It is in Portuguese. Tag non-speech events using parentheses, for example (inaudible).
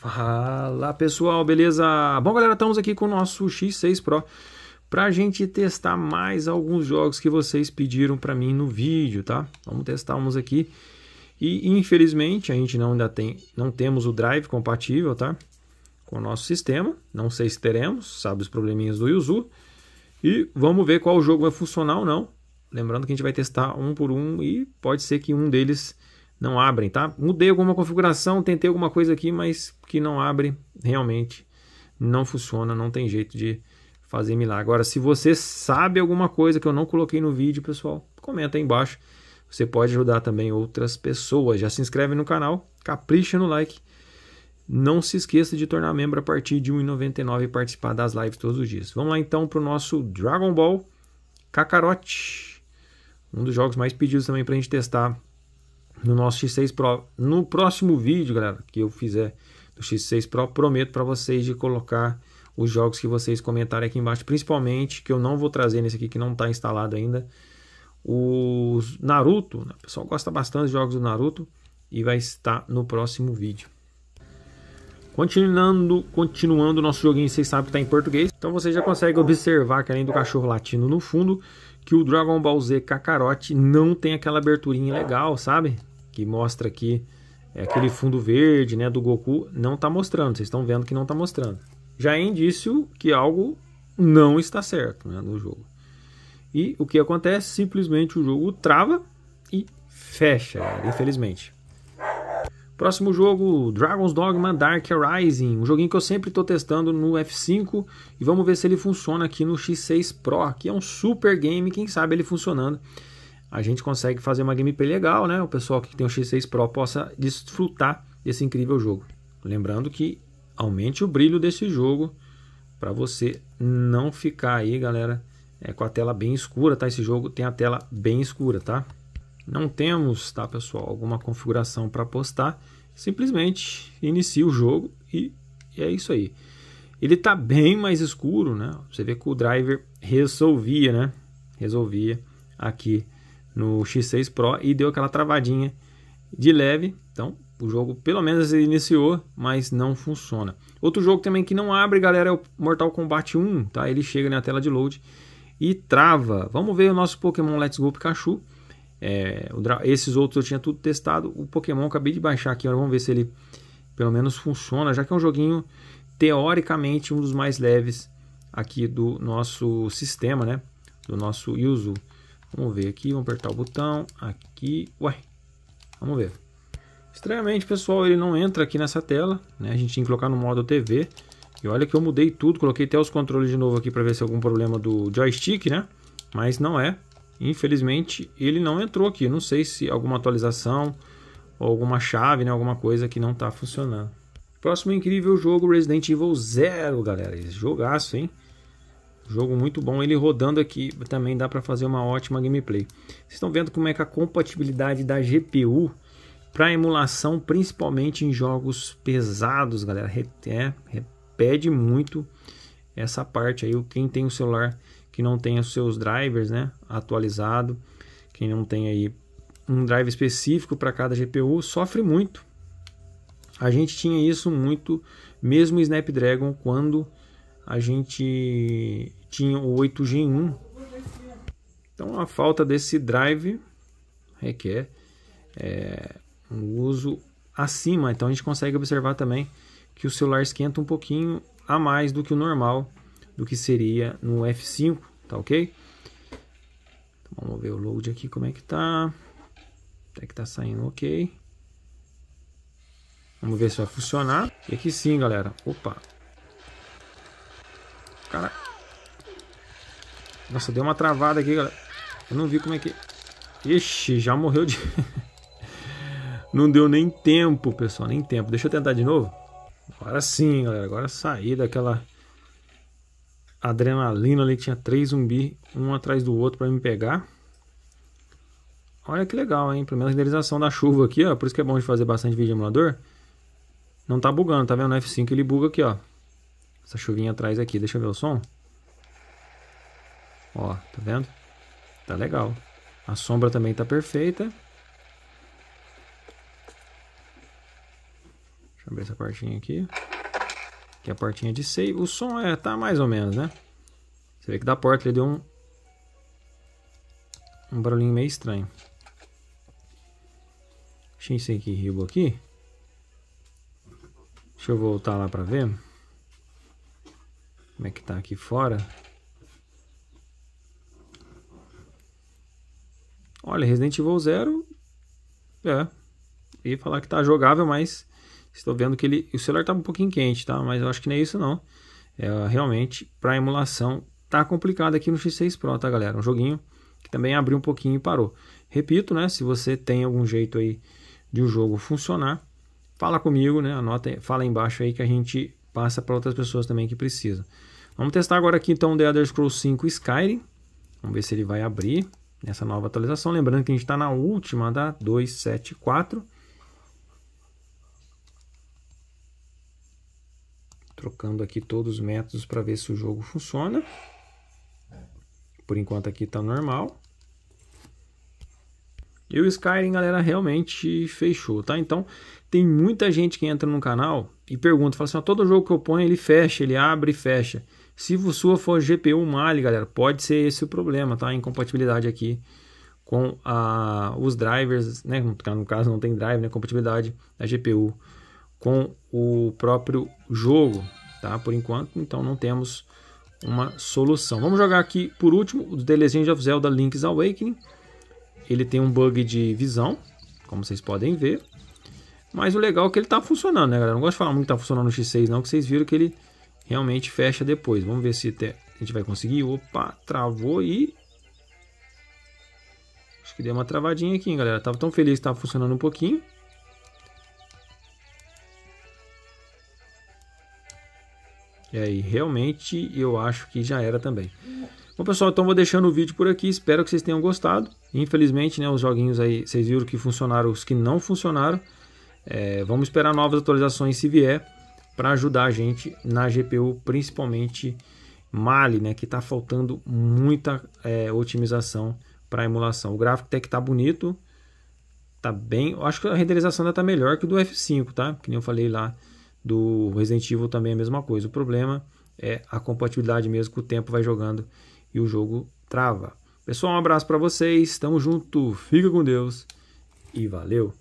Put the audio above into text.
Fala pessoal, beleza? Bom galera, estamos aqui com o nosso X6 Pro para a gente testar mais alguns jogos que vocês pediram para mim no vídeo, tá? Vamos testar uns aqui e infelizmente a gente não ainda tem, não temos o drive compatível, tá? Com o nosso sistema, não sei se teremos, sabe os probleminhas do Yuzu e vamos ver qual jogo vai funcionar ou não. Lembrando que a gente vai testar um por um e pode ser que um deles não abrem, tá? Mudei alguma configuração, tentei alguma coisa aqui, mas que não abre, realmente não funciona, não tem jeito de fazer milagre. Agora, se você sabe alguma coisa que eu não coloquei no vídeo, pessoal, comenta aí embaixo. Você pode ajudar também outras pessoas. Já se inscreve no canal, capricha no like. Não se esqueça de tornar membro a partir de R$ 1,99 e participar das lives todos os dias. Vamos lá então para o nosso Dragon Ball Kakarot. Um dos jogos mais pedidos também para a gente testar no nosso X6 Pro. No próximo vídeo, galera, que eu fizer do X6 Pro, prometo para vocês de colocar os jogos que vocês comentarem aqui embaixo, principalmente que eu não vou trazer nesse aqui que não está instalado ainda, o Naruto, né? o pessoal gosta bastante dos jogos do Naruto e vai estar no próximo vídeo. Continuando, continuando nosso joguinho, vocês sabem que está em português, então vocês já conseguem observar que além do cachorro latindo no fundo, que o Dragon Ball Z Kakarot não tem aquela aberturinha legal, sabe? que mostra aqui é, aquele fundo verde né, do Goku, não está mostrando. Vocês estão vendo que não está mostrando. Já é indício que algo não está certo né, no jogo. E o que acontece? Simplesmente o jogo trava e fecha, infelizmente. Próximo jogo, Dragon's Dogma Dark Rising, um joguinho que eu sempre estou testando no F5 e vamos ver se ele funciona aqui no X6 Pro, que é um super game, quem sabe ele funcionando a gente consegue fazer uma gameplay legal, né? O pessoal que tem o X6 Pro possa desfrutar desse incrível jogo. Lembrando que aumente o brilho desse jogo para você não ficar aí, galera, é, com a tela bem escura, tá? Esse jogo tem a tela bem escura, tá? Não temos, tá, pessoal, alguma configuração para postar. Simplesmente inicia o jogo e é isso aí. Ele tá bem mais escuro, né? Você vê que o driver resolvia, né? Resolvia aqui no X6 Pro e deu aquela travadinha de leve. Então, o jogo pelo menos iniciou, mas não funciona. Outro jogo também que não abre, galera, é o Mortal Kombat 1, tá? Ele chega na tela de load e trava. Vamos ver o nosso Pokémon Let's Go Pikachu. É, esses outros eu tinha tudo testado. O Pokémon acabei de baixar aqui, vamos ver se ele pelo menos funciona, já que é um joguinho teoricamente um dos mais leves aqui do nosso sistema, né? Do nosso Yuzu. Vamos ver aqui, vamos apertar o botão, aqui, ué, vamos ver. Estranhamente, pessoal, ele não entra aqui nessa tela, né? A gente tinha que colocar no modo TV. E olha que eu mudei tudo, coloquei até os controles de novo aqui para ver se é algum problema do joystick, né? Mas não é. Infelizmente, ele não entrou aqui. Não sei se alguma atualização ou alguma chave, né? Alguma coisa que não está funcionando. Próximo incrível jogo, Resident Evil 0, galera. jogaço, hein? Jogo muito bom, ele rodando aqui também dá para fazer uma ótima gameplay. Vocês estão vendo como é que a compatibilidade da GPU para emulação, principalmente em jogos pesados, galera, é, repede muito essa parte aí. Quem tem o celular que não tem os seus drivers, né, atualizado, quem não tem aí um drive específico para cada GPU, sofre muito. A gente tinha isso muito, mesmo Snapdragon, quando a gente tinha o 8G1. Então a falta desse drive requer é, um uso acima. Então a gente consegue observar também que o celular esquenta um pouquinho a mais do que o normal, do que seria no F5, tá ok? Então, vamos ver o load aqui como é que tá. Até que tá saindo ok. Vamos ver se vai funcionar. E aqui sim, galera. Opa. Caraca. Nossa, deu uma travada aqui, galera. Eu não vi como é que... Ixi, já morreu de... (laughs) não deu nem tempo, pessoal, nem tempo. Deixa eu tentar de novo. Agora sim, galera. Agora saí daquela adrenalina ali que tinha três zumbi, um atrás do outro para me pegar. Olha que legal, hein? Pelo menos a renderização da chuva aqui, ó. Por isso que é bom de fazer bastante vídeo emulador. Não tá bugando, tá vendo? No F5 ele buga aqui, ó. Essa chuvinha atrás aqui. Deixa eu ver o som. Ó, tá vendo? Tá legal. A sombra também tá perfeita. Deixa eu abrir essa partinha aqui. Que é a partinha de save. O som é, tá mais ou menos, né? Você vê que da porta ele deu um... Um barulhinho meio estranho. Deixa isso aqui, ribo aqui. Deixa eu voltar lá pra ver. Como é que tá aqui fora. Olha, Resident Evil 0. É. E falar que tá jogável, mas estou vendo que ele. O celular tá um pouquinho quente, tá? Mas eu acho que não é isso não. É, realmente, para emulação, tá complicado aqui no X6 Pro, tá, galera? Um joguinho que também abriu um pouquinho e parou. Repito, né? Se você tem algum jeito aí de o um jogo funcionar, fala comigo, né? Anota, fala aí embaixo aí que a gente passa para outras pessoas também que precisam. Vamos testar agora aqui então The Elder Scrolls 5 Skyrim. Vamos ver se ele vai abrir nessa nova atualização. Lembrando que a gente está na última da 274. Trocando aqui todos os métodos para ver se o jogo funciona. Por enquanto aqui está normal. E o Skyrim, galera, realmente fechou, tá? Então, tem muita gente que entra no canal e pergunta, fala assim, todo jogo que eu ponho, ele fecha, ele abre e fecha. Se o sua for GPU Mali, galera, pode ser esse o problema, tá? Incompatibilidade aqui com a, os drivers, né? No caso não tem drive, né? Compatibilidade da GPU com o próprio jogo, tá? Por enquanto, então não temos uma solução. Vamos jogar aqui, por último, o The Legend of Zelda Link's Awakening. Ele tem um bug de visão, como vocês podem ver. Mas o legal é que ele tá funcionando, né, galera? Não gosto de falar muito que tá funcionando no X6, não, que vocês viram que ele realmente fecha depois. Vamos ver se a gente vai conseguir. Opa, travou e... Acho que deu uma travadinha aqui, hein, galera. Tava tão feliz que tava funcionando um pouquinho. E aí, realmente eu acho que já era também. Bom, pessoal, então vou deixando o vídeo por aqui. Espero que vocês tenham gostado. Infelizmente, né, os joguinhos aí, vocês viram que funcionaram, os que não funcionaram. É, vamos esperar novas atualizações se vier para ajudar a gente na GPU, principalmente Mali, né, que está faltando muita é, otimização para emulação. O gráfico até que tá bonito, tá bem. Eu acho que a renderização ainda tá melhor que o do F5, tá? Que nem eu falei lá do Resident Evil também é a mesma coisa. O problema é a compatibilidade mesmo que o tempo vai jogando e o jogo trava. Pessoal, um abraço para vocês, tamo junto, fica com Deus e valeu.